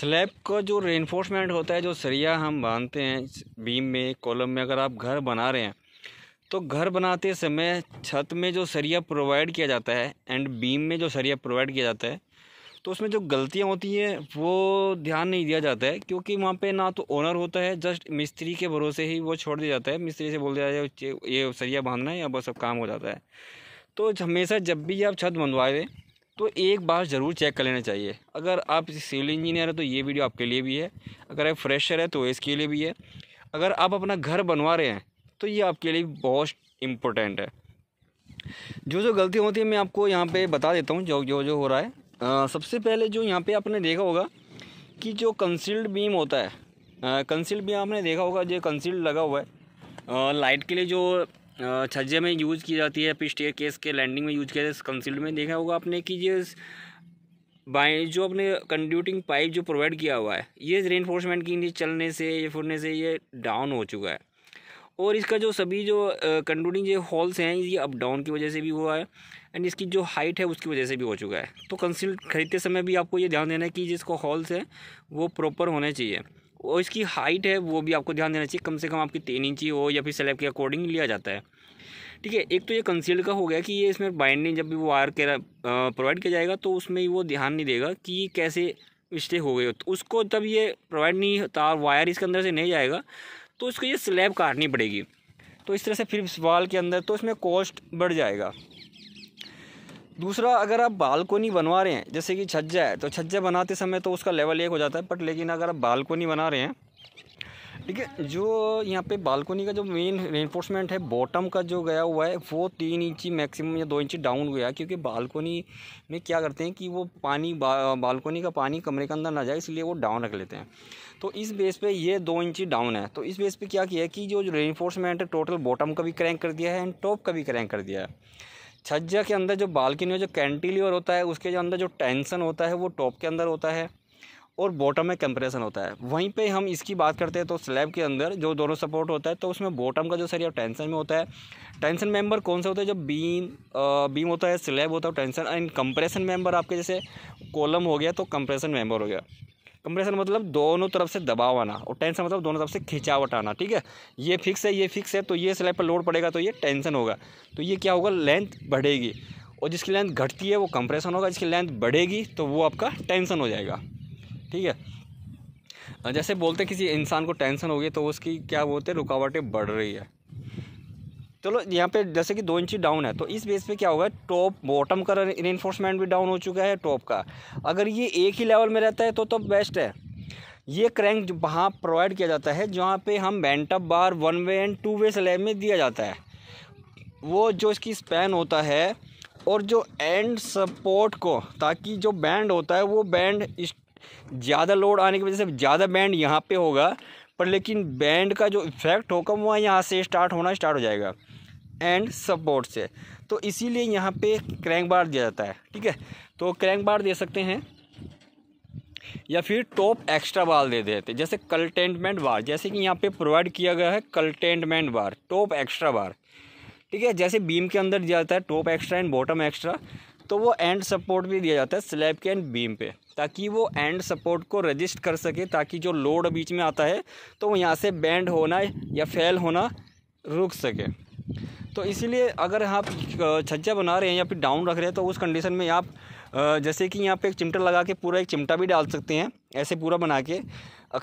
Slab का जो reinforcement होता है जो सरिया हम बांधते हैं बीम में कॉलम में अगर आप घर बना रहे हैं तो घर बनाते समय छत में जो सरिया प्रोवाइड किया जाता है एंड बीम में जो सरिया प्रोवाइड किया जाता है तो उसमें जो गलतियाँ होती हैं वो ध्यान नहीं दिया जाता है क्योंकि वहाँ पे ना तो ओनर होता है जस्ट मिस्त्री के भरोसे ही वो छोड़ दिया जाता है मिस्त्री से बोल दिया जाता है ये सरिया बांधना है या बस अब काम हो जाता है तो हमेशा जब भी आप छत बनवाएं तो एक बार ज़रूर चेक कर लेना चाहिए अगर आप सिविल इंजीनियर हैं तो ये वीडियो आपके लिए भी है अगर आप फ्रेशर है तो इसके लिए भी है अगर आप अपना घर बनवा रहे हैं तो ये आपके लिए बहुत इम्पोर्टेंट है जो जो गलतियाँ होती है मैं आपको यहाँ पे बता देता हूँ जो जो जो हो रहा है आ, सबसे पहले जो यहाँ पे आपने देखा होगा कि जो कंसील्ड बीम होता है कंसील्ड बीम आपने देखा होगा जो कंसील्ड लगा हुआ है आ, लाइट के लिए जो छज्जे में यूज़ की जाती है स्टेयर केस के लैंडिंग में यूज किया जाता है कंसील्ड में देखा होगा आपने कि ये बाएँ जो अपने कंड्यूटिंग पाइप जो प्रोवाइड किया हुआ है ये रेनफोर्समेंट की नीचे चलने से या फुरने से ये डाउन हो चुका है और इसका जो सभी जो कंड्यूटिंग जो हॉल्स हैं ये अप डाउन की वजह से भी हुआ है एंड इसकी जो हाइट है उसकी वजह से भी हो चुका है तो कंसील खरीदते समय भी आपको ये ध्यान देना है कि जिसको हॉल्स हैं वो प्रॉपर होने चाहिए और इसकी हाइट है वो भी आपको ध्यान देना चाहिए कम से कम आपकी तीन इंची हो या फिर स्लैब के अकॉर्डिंग लिया जाता है ठीक है एक तो ये कंसील्ड का हो गया कि ये इसमें बाइंडिंग जब भी वो आर के प्रोवाइड किया जाएगा तो उसमें वो ध्यान नहीं देगा कि ये कैसे स्टे हो गए हो तो उसको तब ये प्रोवाइड नहीं तार वायर इसके अंदर से नहीं जाएगा तो उसको ये स्लैब काटनी पड़ेगी तो इस तरह से फिर इस वाल के अंदर तो इसमें कॉस्ट बढ़ जाएगा दूसरा अगर आप बालकोनी बनवा रहे हैं जैसे कि छज्जा है तो छज्जा बनाते समय तो उसका लेवल एक हो जाता है बट लेकिन अगर आप बालकोनी बना रहे हैं ठीक है जो यहाँ पे बालकोनी का जो मेन रेनफोर्समेंट है बॉटम का जो गया हुआ है वो तीन इंची मैक्सिमम या दो इंची डाउन गया क्योंकि बालकोनी में क्या करते हैं कि वो पानी बा, बालकोनी का पानी कमरे के अंदर ना जाए इसलिए वो डाउन रख लेते हैं तो इस बेस पे ये दो इंची डाउन है तो इस बेस पे क्या किया है कि जो रेनफोर्समेंट है टोटल बॉटम का भी क्रैंक कर दिया है एंड टॉप का भी क्रैंक कर दिया है छज्जा के अंदर जो बालकनी में जो कैंटिलीवर होता है उसके जो अंदर जो टेंसन होता है वो टॉप के अंदर होता है और बॉटम में कंप्रेशन होता है वहीं पे हम इसकी बात करते हैं तो स्लैब के अंदर जो दोनों सपोर्ट होता है तो उसमें बॉटम का जो सरिया टेंशन में होता है टेंशन मेंबर कौन सा होता है जो बीम बीम होता है स्लैब होता है टेंशन एंड कंप्रेशन मेंबर आपके जैसे कॉलम हो गया तो कंप्रेशन मेंबर हो गया कंप्रेशन मतलब दोनों तरफ से दबाव आना और टेंशन मतलब दोनों तरफ से खिंचावट आना ठीक है ये फिक्स है ये फिक्स है तो ये स्लैब पर लोड पड़ेगा तो ये टेंशन होगा तो ये क्या होगा लेंथ बढ़ेगी और जिसकी लेंथ घटती है वो कंप्रेशन होगा जिसकी लेंथ बढ़ेगी तो वो आपका टेंशन हो जाएगा ठीक है जैसे बोलते किसी इंसान को टेंशन हो गई तो उसकी क्या बोलते हैं रुकावटें बढ़ रही है चलो यहाँ पे जैसे कि दो इंची डाउन है तो इस बेस पे क्या होगा टॉप बॉटम का रेनफोर्समेंट भी डाउन हो चुका है टॉप का अगर ये एक ही लेवल में रहता है तो तो बेस्ट है ये क्रैंक वहाँ प्रोवाइड किया जाता है जहाँ पे हम bent up bar one way and two way slab में दिया जाता है वो जो इसकी स्पैन होता है और जो एंड सपोर्ट को ताकि जो बैंड होता है वो बैंड ज़्यादा लोड आने की वजह से ज़्यादा बैंड यहाँ पर होगा पर लेकिन बैंड का जो इफेक्ट होगा वह यहाँ से स्टार्ट होना स्टार्ट हो जाएगा एंड सपोर्ट से तो इसीलिए यहाँ पे क्रैंक बार दिया जाता है ठीक है तो क्रैंक बार दे सकते हैं या फिर टॉप एक्स्ट्रा बार दे देते जैसे कल्टेंटमेंट बार जैसे कि यहाँ पे प्रोवाइड किया गया है कल्टेंटमेंट बार टॉप एक्स्ट्रा बार ठीक है जैसे बीम के अंदर दिया जाता है top extra and bottom extra तो वो एंड सपोर्ट भी दिया जाता है स्लैब के एंड बीम पे ताकि वो एंड सपोर्ट को रजिस्ट कर सके ताकि जो लोड बीच में आता है तो वो यहाँ से बैंड होना या फेल होना रुक सके तो इसीलिए अगर आप छज्जा बना रहे हैं या फिर डाउन रख रहे हैं तो उस कंडीशन में आप जैसे कि यहाँ पे एक चिमटा लगा के पूरा एक चिमटा भी डाल सकते हैं ऐसे पूरा बना के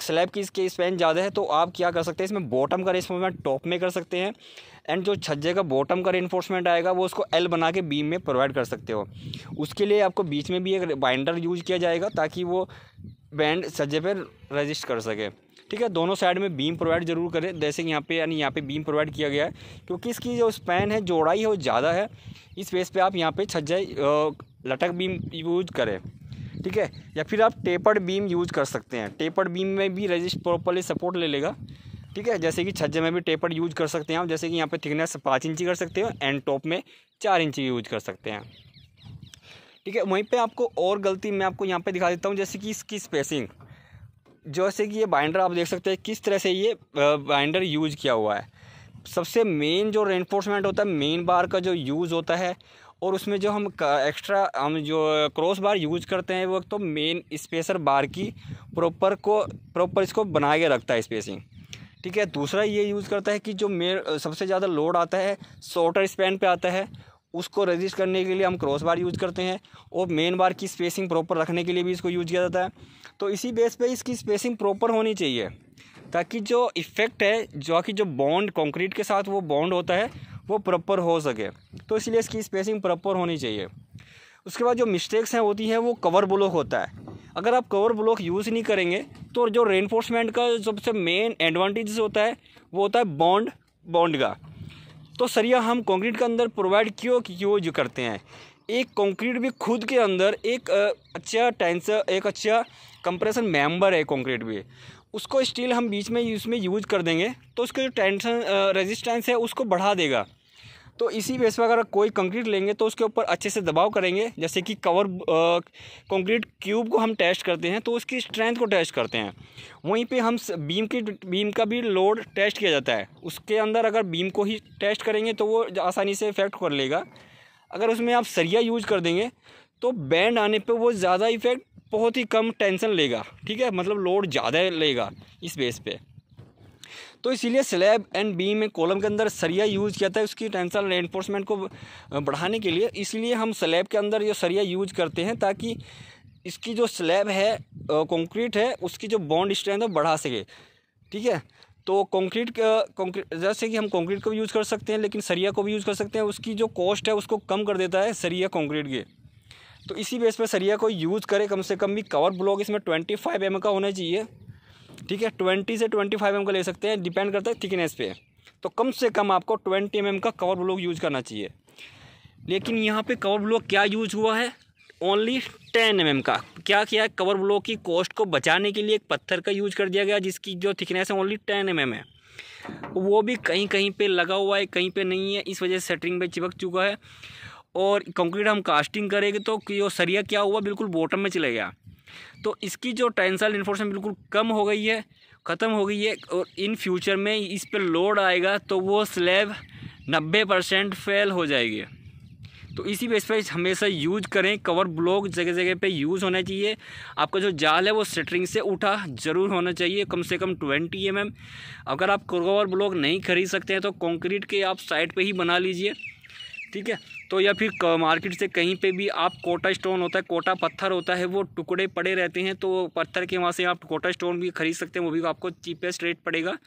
स्लैब की इसके स्पेन ज़्यादा है तो आप क्या कर सकते हैं इसमें बॉटम का रेनफोर्समेंट टॉप में कर सकते हैं एंड जो छज्जे का बॉटम का रेनफोर्समेंट आएगा वो उसको एल बना के बीम में प्रोवाइड कर सकते हो उसके लिए आपको बीच में भी एक बाइंडर यूज किया जाएगा ताकि वो बैंड छज्जे पर रजिस्ट कर सके ठीक है दोनों साइड में बीम प्रोवाइड जरूर करें जैसे कि यहाँ पे यानी यहाँ पे बीम प्रोवाइड किया गया है क्योंकि इसकी जो स्पैन है जोड़ाई है वो ज़्यादा है इस बेस पे आप यहाँ पे छज्जा लटक बीम यूज करें ठीक है या फिर आप टेपर्ड बीम यूज कर सकते हैं टेपर्ड बीम में भी रजिस्ट प्रॉपरली सपोर्ट ले लेगा ठीक है जैसे कि छज्जे में भी टेपर्ड यूज कर सकते हैं आप जैसे कि यहाँ पे थिकनेस पाँच इंची कर सकते हो एंड टॉप में चार इंची यूज कर सकते हैं ठीक है वहीं पे आपको और गलती मैं आपको यहाँ पे दिखा देता हूँ जैसे कि इसकी स्पेसिंग जैसे कि ये बाइंडर आप देख सकते हैं किस तरह से ये बाइंडर यूज किया हुआ है सबसे मेन जो रेनफोर्समेंट होता है मेन बार का जो यूज़ होता है और उसमें जो हम एक्स्ट्रा हम जो क्रॉस बार यूज करते हैं वो तो मेन स्पेसर बार की प्रॉपर को प्रॉपर इसको बना के रखता है स्पेसिंग ठीक है दूसरा ये यूज़ करता है कि जो मेर सबसे ज़्यादा लोड आता है शॉर्टर स्पैन पे आता है उसको रजिस्ट करने के लिए हम क्रॉस बार यूज़ करते हैं और मेन बार की स्पेसिंग प्रॉपर रखने के लिए भी इसको यूज किया जाता है तो इसी बेस पे इसकी स्पेसिंग प्रॉपर होनी चाहिए ताकि जो इफ़ेक्ट है जो कि जो बॉन्ड कंक्रीट के साथ वो बॉन्ड होता है वो प्रॉपर हो सके तो इसलिए इसकी स्पेसिंग प्रॉपर होनी चाहिए उसके बाद जो मिस्टेक्स हैं होती हैं वो कवर ब्लॉक होता है अगर आप कवर ब्लॉक यूज़ नहीं करेंगे तो जो रेनफोर्समेंट का सबसे मेन एडवांटेज होता है वो होता है बॉन्ड बॉन्ड का तो सरिया हम कंक्रीट के अंदर प्रोवाइड क्यों यूज करते हैं एक कंक्रीट भी खुद के अंदर एक अच्छा टेंसर एक अच्छा कंप्रेशन मेंबर है कंक्रीट भी उसको स्टील हम बीच में उसमें यूज कर देंगे तो उसका जो टेंशन रेजिस्टेंस है उसको बढ़ा देगा तो इसी बेस पर अगर कोई कंक्रीट लेंगे तो उसके ऊपर अच्छे से दबाव करेंगे जैसे कि कवर कंक्रीट क्यूब को हम टेस्ट करते हैं तो उसकी स्ट्रेंथ को टेस्ट करते हैं वहीं पे हम बीम की बीम का भी लोड टेस्ट किया जाता है उसके अंदर अगर बीम को ही टेस्ट करेंगे तो वो आसानी से इफेक्ट कर लेगा अगर उसमें आप सरिया यूज कर देंगे तो बैंड आने पर वो ज़्यादा इफेक्ट बहुत ही कम टेंशन लेगा ठीक है मतलब लोड ज़्यादा लेगा इस बेस पर तो इसीलिए स्लैब एंड बी में कॉलम के अंदर सरिया यूज किया था उसकी टेंसल एनफोर्समेंट को बढ़ाने के लिए इसलिए हम स्लैब के अंदर जो सरिया यूज करते हैं ताकि इसकी जो स्लैब है कंक्रीट है उसकी जो बॉन्ड स्ट्रेंथ है बढ़ा सके ठीक है तो कंक्रीट कंक्रीट जैसे कि हम कंक्रीट को भी यूज़ कर सकते हैं लेकिन सरिया को भी यूज़ कर सकते हैं उसकी जो कॉस्ट है उसको कम कर देता है सरिया कंक्रीट के तो इसी बेस पर सरिया को यूज़ करें कम से कम भी कवर ब्लॉक इसमें ट्वेंटी फाइव एम का होना चाहिए ठीक है ट्वेंटी से ट्वेंटी फाइव एम का ले सकते हैं डिपेंड करता है थिकनेस पे तो कम से कम आपको ट्वेंटी एम का कवर ब्लॉक यूज करना चाहिए लेकिन यहाँ पे कवर ब्लॉक क्या यूज हुआ है ओनली टेन एम का क्या किया है कवर ब्लॉक की कॉस्ट को बचाने के लिए एक पत्थर का यूज कर दिया गया जिसकी जो थिकनेस है ओनली टेन एम है वो भी कहीं कहीं पे लगा हुआ है कहीं पे नहीं है इस वजह से सेटरिंग में चिपक चुका है और कंक्रीट हम कास्टिंग करेंगे तो सरिया क्या हुआ बिल्कुल बॉटम में चले गया तो इसकी जो टेंसाइल इन्फोर्समेंट बिल्कुल कम हो गई है ख़त्म हो गई है और इन फ्यूचर में इस पर लोड आएगा तो वो स्लैब नब्बे परसेंट फेल हो जाएगी तो इसी बेस पर हमेशा यूज करें कवर ब्लॉक जगह जगह पे यूज़ होना चाहिए आपका जो जाल है वो सेटरिंग से उठा ज़रूर होना चाहिए कम से कम ट्वेंटी एम mm. अगर आप कवर ब्लॉक नहीं खरीद सकते हैं तो कंक्रीट के आप साइड पे ही बना लीजिए ठीक है तो या फिर मार्केट से कहीं पे भी आप कोटा स्टोन होता है कोटा पत्थर होता है वो टुकड़े पड़े रहते हैं तो पत्थर के वहाँ से आप कोटा स्टोन भी खरीद सकते हैं वो भी आपको चीपेस्ट रेट पड़ेगा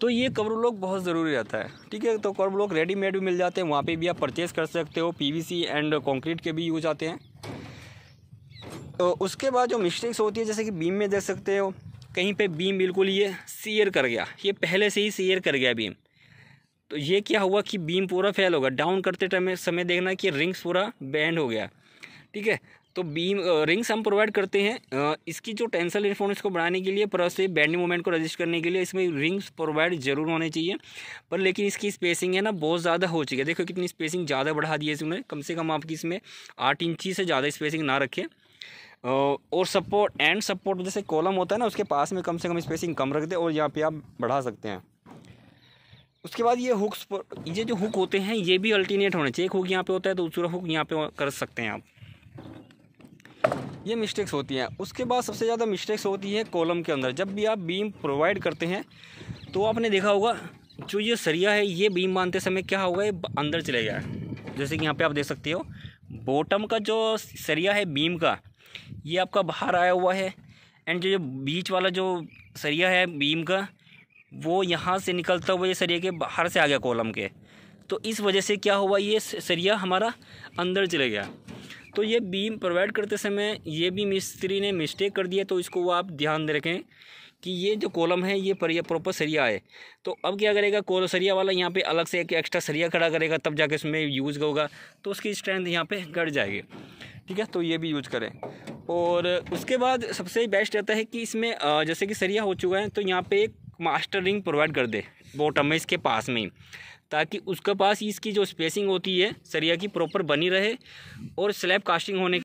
तो ये कवर ब्लॉक बहुत ज़रूरी रहता है ठीक है तो कवर ब्लॉक रेडीमेड भी मिल जाते हैं वहाँ पे भी आप परचेस कर सकते हो पीवीसी एंड कंक्रीट के भी यूज आते हैं तो उसके बाद जो मिस्टेक्स होती है जैसे कि बीम में देख सकते हो कहीं पे बीम बिल्कुल ये सीयर कर गया ये पहले से ही सीयर कर गया बीम तो ये क्या हुआ कि बीम पूरा फेल होगा डाउन करते टाइम समय देखना कि रिंग्स पूरा बैंड हो गया ठीक है तो बीम रिंग्स हम प्रोवाइड करते हैं इसकी जो टेंसल इलेक्ट्रॉनिक्स को बढ़ाने के लिए प्लस से बैंडिंग मोमेंट को रजिस्ट करने के लिए इसमें रिंग्स प्रोवाइड जरूर होने चाहिए पर लेकिन इसकी स्पेसिंग है ना बहुत ज़्यादा हो चुकी है देखो कितनी स्पेसिंग ज़्यादा बढ़ा दी है इसमें कम से कम आपकी इसमें आठ इंची से ज़्यादा स्पेसिंग ना रखें और सपोर्ट एंड सपोर्ट जैसे कॉलम होता है ना उसके पास में कम से कम स्पेसिंग कम रख दे और यहाँ पर आप बढ़ा सकते हैं उसके बाद ये हुक्स पर ये जो हुक होते हैं ये भी अल्टरनेट होने चाहिए एक हुक यहाँ पे होता है तो दूसरा हुक यहाँ पे कर सकते हैं आप ये मिस्टेक्स होती हैं उसके बाद सबसे ज़्यादा मिस्टेक्स होती है कॉलम के अंदर जब भी आप बीम प्रोवाइड करते हैं तो आपने देखा होगा जो ये सरिया है ये बीम बांधते समय क्या होगा ये अंदर चले गया जैसे कि यहाँ पर आप देख सकते हो बॉटम का जो सरिया है बीम का ये आपका बाहर आया हुआ है एंड जो बीच वाला जो सरिया है बीम का वो यहाँ से निकलता हुआ ये सरिया के बाहर से आ गया कॉलम के तो इस वजह से क्या हुआ ये सरिया हमारा अंदर चले गया तो ये बीम प्रोवाइड करते समय ये भी मिस्त्री ने मिस्टेक कर दिया तो इसको वो आप ध्यान दे रखें कि ये जो कॉलम है ये परिया प्रॉपर सरिया है तो अब क्या करेगा कोल सरिया वाला यहाँ पे अलग से एक एक्स्ट्रा सरिया खड़ा करेगा तब जाके उसमें यूज़ होगा तो उसकी स्ट्रेंथ यहाँ पे घट जाएगी ठीक है तो ये भी यूज करें और उसके बाद सबसे बेस्ट रहता है कि इसमें जैसे कि सरिया हो चुका है तो यहाँ पे एक मास्टर रिंग प्रोवाइड कर दे बॉटम में इसके पास में ताकि उसके पास इसकी जो स्पेसिंग होती है सरिया की प्रॉपर बनी रहे और स्लैब कास्टिंग होने